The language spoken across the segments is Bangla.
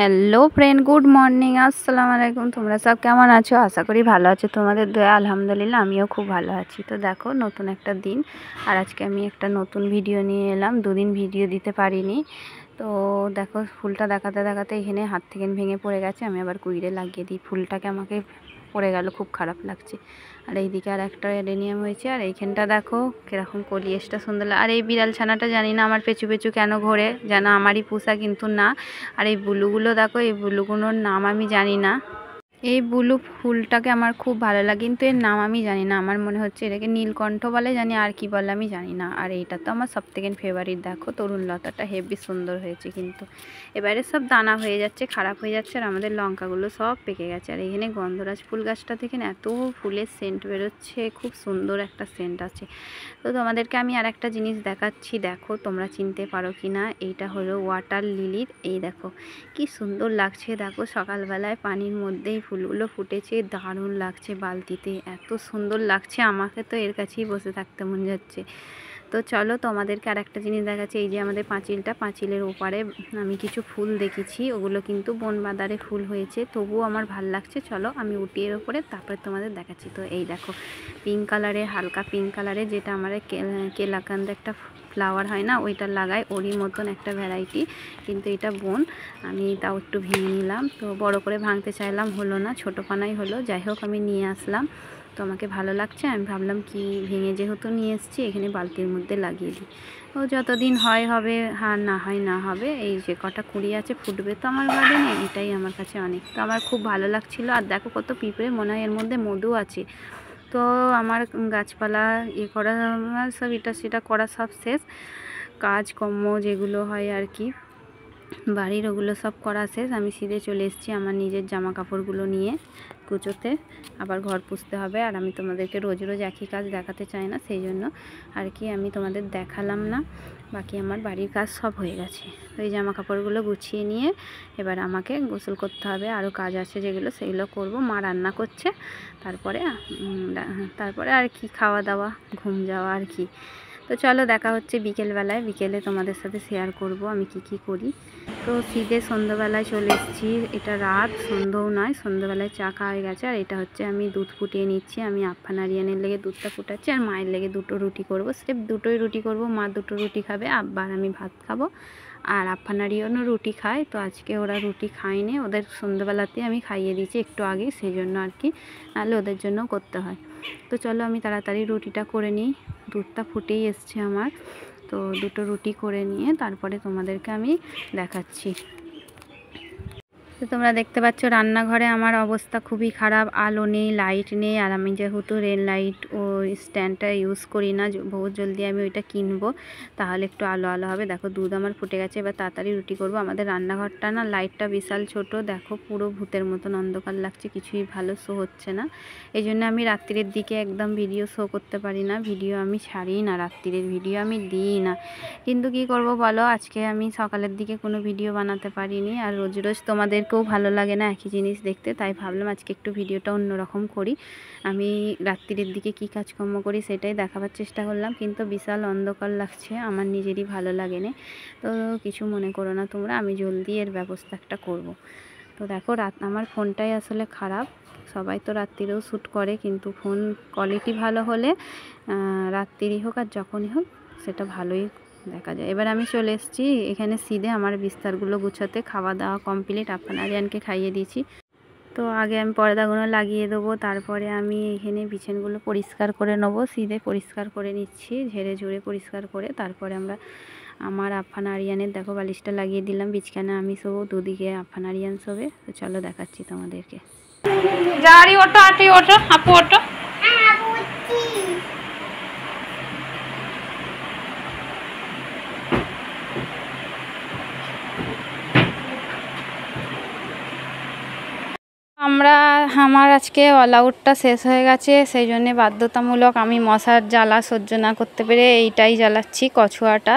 হ্যালো ফ্রেন্ড গুড মর্নিং আসসালামু আলাইকুম তোমরা সব কেমন আছো আশা করি ভালো আছো তোমাদের দয়া আলহামদুলিল্লাহ আমিও খুব ভালো আছি তো দেখো নতুন একটা দিন আর আজকে আমি একটা নতুন ভিডিও নিয়ে এলাম দুদিন ভিডিও দিতে পারিনি তো দেখো ফুলটা দেখাতে দেখাতে এখানে হাত থেকে ভেঙে পড়ে গেছে আমি আবার কুইরে লাগিয়ে দিই ফুলটাকে আমাকে পড়ে গেল খুব খারাপ লাগছে আর এইদিকে আর একটা অ্যাডেনিয়াম হয়েছে আর এইখানটা দেখো কীরকম কলিয়েসটা সুন্দর আর এই বিড়াল ছানাটা জানি না আমার পেঁচু পেঁচু কেন ঘোরে যেন আমারই পোষা কিন্তু না আর এই বুলুগুলো দেখো এই বুলুগুলোর নাম আমি জানি না এই ব্লু ফুলটাকে আমার খুব ভালো লাগে কিন্তু এর নাম আমি জানি না আমার মনে হচ্ছে এটাকে নীলকণ্ঠ বলে জানি আর কি বলে আমি জানি না আর এইটা তো আমার সবথেকে ফেভারিট দেখো তরুণ লতাটা হেভি সুন্দর হয়েছে কিন্তু এবারে সব দানা হয়ে যাচ্ছে খারাপ হয়ে যাচ্ছে আর আমাদের লঙ্কাগুলো সব পেকে গেছে আর এখানে গন্ধরাজ ফুল গাছটা থেকে না এত ফুলের সেন্ট বেরোচ্ছে খুব সুন্দর একটা সেন্ট আছে তো তোমাদেরকে আমি আর একটা জিনিস দেখাচ্ছি দেখো তোমরা চিনতে পারো কি না এইটা হলো ওয়াটার লিলির এই দেখো কি সুন্দর লাগছে দেখো সকালবেলায় পানির মধ্যেই ফুলগুলো ফুটেছে দারুণ লাগছে বালতিতে এত সুন্দর লাগছে আমাকে তো এর কাছেই বসে থাকতে মন যাচ্ছে তো চলো তোমাদেরকে আর একটা জিনিস দেখাচ্ছি এই যে আমাদের পাঁচিলটা পাঁচিলের ওপারে আমি কিছু ফুল দেখেছি ওগুলো কিন্তু বন বাদারে ফুল হয়েছে তবুও আমার ভাল লাগছে চলো আমি উটিয়ের ওপরে তারপরে তোমাদের দেখাচ্ছি তো এই দেখো পিঙ্ক কালারে হালকা পিঙ্ক কালারে যেটা আমার কেলাকান্দ একটা ফ্লাওয়ার হয় না ওইটা লাগাই ওরই মতন একটা ভ্যারাইটি কিন্তু এটা বোন আমি তাও একটু ভেঙে নিলাম তো বড় করে ভাঙতে চাইলাম হলো না ছোটো পানাই হলো যাই হোক আমি নিয়ে আসলাম তো আমাকে ভালো লাগছে আমি ভাবলাম কি ভেঙে যেহেতু নিয়ে এসেছি এখানে বালতির মধ্যে লাগিয়ে দিই ও যতদিন হয় হবে হ্যাঁ না হয় না হবে এই যে কটা কুড়ি আছে ফুটবে তো আমার গার্ডেনে এটাই আমার কাছে অনেক তো আমার খুব ভালো লাগছিলো আর দেখো কত পিঁপড়ে মনে হয় এর মধ্যে মধু আছে তো আমার গাছপালা ইয়ে করা সব এটা সেটা করা সব শেষ কাজকর্ম যেগুলো হয় আর কি বাড়ির ওগুলো সব করা শেষ আমি সিধে চলে এসেছি আমার নিজের জামা কাপড়গুলো নিয়ে পুজোতে আবার ঘর পুষতে হবে আর আমি তোমাদেরকে রোজ রোজ একই কাজ দেখাতে চাই না সেই জন্য আর কি আমি তোমাদের দেখালাম না বাকি আমার বাড়ির কাজ সব হয়ে গেছে তো এই জামা কাপড়গুলো গুছিয়ে নিয়ে এবার আমাকে গোসল করতে হবে আরও কাজ আছে যেগুলো সেগুলো করব মা রান্না করছে তারপরে তারপরে আর কি খাওয়া দাওয়া ঘুম যাওয়া আর কি তো চলো দেখা হচ্ছে বিকেলবেলায় বিকেলে তোমাদের সাথে শেয়ার করব আমি কি কি করি তো শীতে সন্ধ্যাবেলায় চলে এসেছি এটা রাত সন্ধ্যেও নয় সন্ধ্যাবেলায় চা খাওয়া হয়ে গেছে আর এটা হচ্ছে আমি দুধ ফুটিয়ে নিচ্ছি আমি আফান আরিয়ানের লেগে দুধটা ফুটাচ্ছি আর মায়ের লেগে দুটো রুটি করব সেফ দুটোই রুটি করব মা দুটো রুটি খাবে আব্বার আমি ভাত খাবো আর আফান আরিয়ানও রুটি খায় তো আজকে ওরা রুটি খায়নি ওদের সন্ধ্যাবেলাতে আমি খাইয়ে দিয়েছি একটু আগে সেই জন্য আর কি নাহলে ওদের জন্য করতে হয় তো চলো আমি তাড়াতাড়ি রুটিটা করে নিই দুধটা ফুটেই এসছে আমার তো দুটো রুটি করে নিয়ে তারপরে তোমাদেরকে আমি দেখাচ্ছি তো তোমরা দেখতে পাচ্ছ রান্নাঘরে আমার অবস্থা খুবই খারাপ আলো নেই লাইট নেই আর আমি যেহেতু রেল লাইট ও স্ট্যান্ডটা ইউজ করি না বহুত জলদি আমি ওইটা কিনবো তাহলে একটু আলো আলো হবে দেখো দুধ আমার ফুটে গেছে এবার তাড়াতাড়ি রুটি করব আমাদের রান্নাঘরটা না লাইটটা বিশাল ছোট দেখো পুরো ভূতের মতন অন্ধকার লাগছে কিছুই ভালো শো হচ্ছে না এই জন্য আমি রাত্রির দিকে একদম ভিডিও শো করতে পারি না ভিডিও আমি ছাড়ি না রাত্রির ভিডিও আমি দিই না কিন্তু কি করব বলো আজকে আমি সকালের দিকে কোনো ভিডিও বানাতে পারিনি আর রোজ রোজ তোমাদের কেউ ভালো লাগে না একই জিনিস দেখতে তাই ভাবলাম আজকে একটু ভিডিওটা অন্যরকম করি আমি রাত্রির দিকে কি কাজকর্ম করি সেটাই দেখাবার চেষ্টা করলাম কিন্তু বিশাল অন্ধকার লাগছে আমার নিজেরই ভালো লাগে না তো কিছু মনে করো না তোমরা আমি জলদি এর ব্যবস্থা একটা করবো তো দেখো রাত আমার ফোনটাই আসলে খারাপ সবাই তো রাত্রিরেও শ্যুট করে কিন্তু ফোন কোয়ালিটি ভালো হলে রাত্রিরই হোক আর যখনই হোক সেটা ভালোই দেখা যায় এবার আমি চলে এসেছি এখানে সিদে আমার বিস্তারগুলো গুছাতে খাওয়া দাওয়া কমপ্লিট আপনার আরিয়ানকে খাইয়ে দিয়েছি তো আগে আমি পর্দাগুলো লাগিয়ে দেবো তারপরে আমি এখানে বিছানগুলো পরিষ্কার করে নেব সিদে পরিষ্কার করে নিচ্ছি ঝেড়ে ঝুড়ে পরিষ্কার করে তারপরে আমরা আমার আফান আরিয়ানের দেখো বালিশটা লাগিয়ে দিলাম বিছখানা আমি সব দুদিকে আফান আরিয়ান সবে তো চলো দেখাচ্ছি তোমাদেরকে গাড়ি আটি আপু হ্যাঁ, আমরা আমার আজকে অল আউটটা শেষ হয়ে গেছে সেই জন্যে বাধ্যতামূলক আমি মশার জ্বালা সহ্য না করতে পেরে এইটাই জ্বালাচ্ছি কছুয়াটা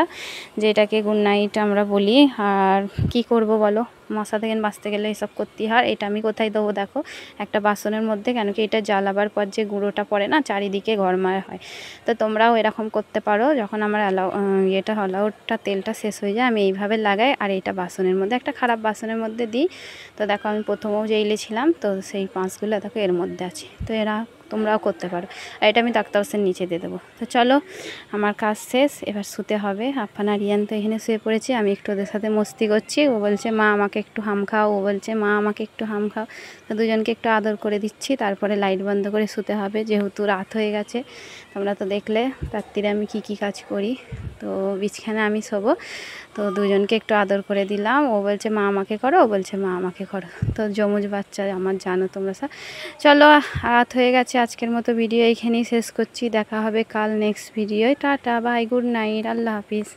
যেটাকে গুড নাইট আমরা বলি আর কি করব বলো মশা থেকে বাঁচতে গেলে এসব করতেই হয় এটা আমি কোথায় দেবো দেখো একটা বাসনের মধ্যে কেন কি এটা জ্বালাবার পর যে গুঁড়োটা পড়ে না চারিদিকে ঘরমার হয় তো তোমরাও এরকম করতে পারো যখন আমার অ্যালাউ ইয়েটা অ্যালাউডটা তেলটা শেষ হয়ে যায় আমি এইভাবে লাগাই আর এটা বাসনের মধ্যে একটা খারাপ বাসনের মধ্যে দিই তো দেখো আমি প্রথমেও যে ইলেছিলাম তো সেই পাঁচগুলো দেখো এর মধ্যে আছে তো এরা তোমরাও করতে পারো আর এটা আমি হোসেন নিচে দিয়ে দেবো তো চলো আমার কাজ শেষ এবার শুতে হবে আফানা রিয়ান তো এখানে শুয়ে পড়েছে আমি একটু ওদের সাথে মস্তি করছি ও বলছে মা আমাকে একটু হাম খাও ও বলছে মা আমাকে একটু হাম খাও তো দুজনকে একটু আদর করে দিচ্ছি তারপরে লাইট বন্ধ করে শুতে হবে যেহেতু রাত হয়ে গেছে তোমরা তো দেখলে রাত্রিরে আমি কি কি কাজ করি তো বিছখানে আমি শোবো তো দুজনকে একটু আদর করে দিলাম ও বলছে মা আমাকে করো ও বলছে মা আমাকে করো তো যমুজ বাচ্চা আমার জানো তোমরা স্যার চলো রাত হয়ে গেছে আজকের মতো ভিডিও এখানেই শেষ করছি দেখা হবে কাল নেক্সট ভিডিওয় টাটা বাই গুড নাইট আল্লাহ হাফিজ